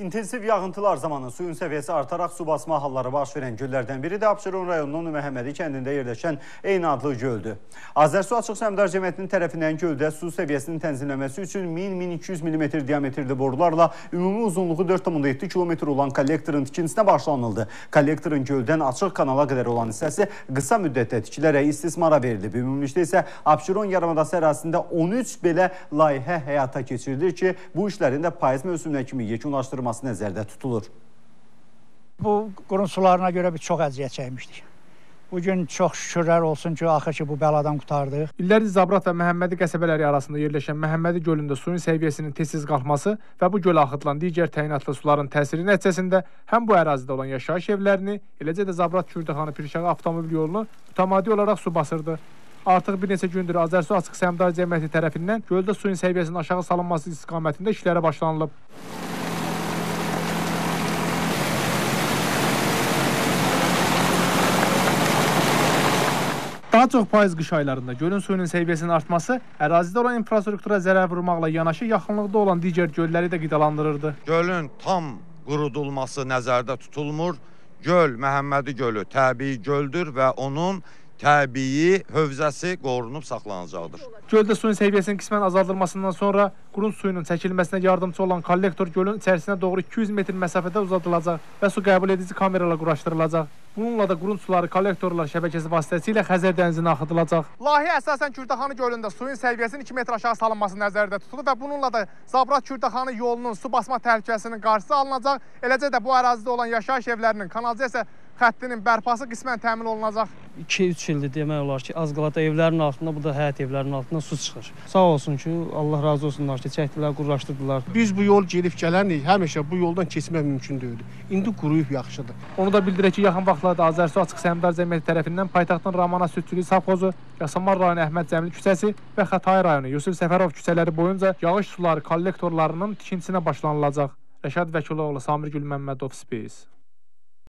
İntensiv yağıntılar zamanı suyun səviyyəsi artaraq su basma halları baş veren göllərdən biri de Abşeron rayonunun Məhəmmədi kəndində yerleşen eyni adlı göldür. Azərsu Açıq Səmdar Cəmiyyətinin tərəfindən göldə su səviyyəsinin tənzimləməsi üçün 1000-1200 mm diametrli borularla ümumi uzunluğu 4,7 km olan kollektorun tikintisinə başlanıldı. Kollektorun göldən açıq kanala qədər olan hissəsi qısa müddətdə tikilərək istismara verilib. Ümumilikdə isə Abşeron yarımadası ərazisində 13 belə layihə həyata keçirilir ki, bu işlərin də payız mövsümünə kimi yekunlaşdırılır artırılması nəzərdə tutulur. Bu qurun sularına görə biz çox əziyyət çəkmişdik. Bugün çox şükürlər olsun ki, axır ki bu bəladan qurtardıq. İllərdir Zabrat və Məhəmmədi qəsəbələri arasında yerləşən Məhəmmədi gölündə suyun səviyyəsinin tez-tez qalxması və bu göl axıdılan digər təyinatlı suların təsiri nəticəsində həm bu ərazidə olan yaşayış evlərini, eləcə də Zabrat Kürdəxanı Pirşağı avtomobil yolunu mütəmadi olaraq su basırdı. Artıq bir neçə gündür Azərsu Açıq Səhmdar Cəmiyyəti tərəfindən göldə suyun səviyyəsinin aşağı salınması istiqamətində işlərə başlanılıb. Daha çox payız qış aylarında gölün suyunun səviyyəsinin artması ərazidə olan infrastruktura zərər vurmaqla yanaşı yaxınlıqda olan digər gölləri də qidalandırırdı. Gölün tam qurudulması nəzərdə tutulmur. Göl Məhəmmədi gölü təbii göldür və onun təbii hövzəsi qorunub saxlanacaqdır. Göldə suyun səviyyəsinin qismən azaldılmasından sonra qurun suyunun çəkilməsinə yardımcı olan kollektor gölün içərisinə doğru 200 metr məsafədə uzadılacaq və su qəbul edici kameralar quraşdırılacaq. Bununla da qurun suları kollektorlar şəbəkəsi vasitəsilə Xəzər dənizinə axıdılacaq. Layihə əsasən Kürdəxanı gölündə suyun səviyyəsinin 2 metr aşağı salınması nəzərdə tutulur və bununla da Zabrat Kürdəxanı yolunun su basma təhlükəsinin qarşısı alınacaq. Eləcə də bu ərazidə olan yaşayış evlərinin kanalizasiya xəttinin bərpası qismən təmin olunacaq. 2-3 ildir demək olar ki, az qalada evlərin altında, bu da həyət evlərinin altında su çıxır. Sağ olsun ki, Allah razı olsunlar ki, çəkdilər, qurlaşdırdılar. Biz bu yol gedib gələnik, həmişə bu yoldan keçmək mümkün deyildi. İndi quruyub yaxşıdır. Onu da bildirək ki, yaxın vaxtlarda Azərsu Açıq Səhmdar Cəmiyyəti tərəfindən paytaxtın Ramana Sütçülük Savxozu, Yasamal rayonu Əhməd Cəmil küçəsi və Xətay rayonu Yusuf Səfərov küçələri boyunca yağış suları kollektorlarının tikintisinə başlanılacaq. Rəşad Vəkiloğlu, Samir Gülməmmədov, Space.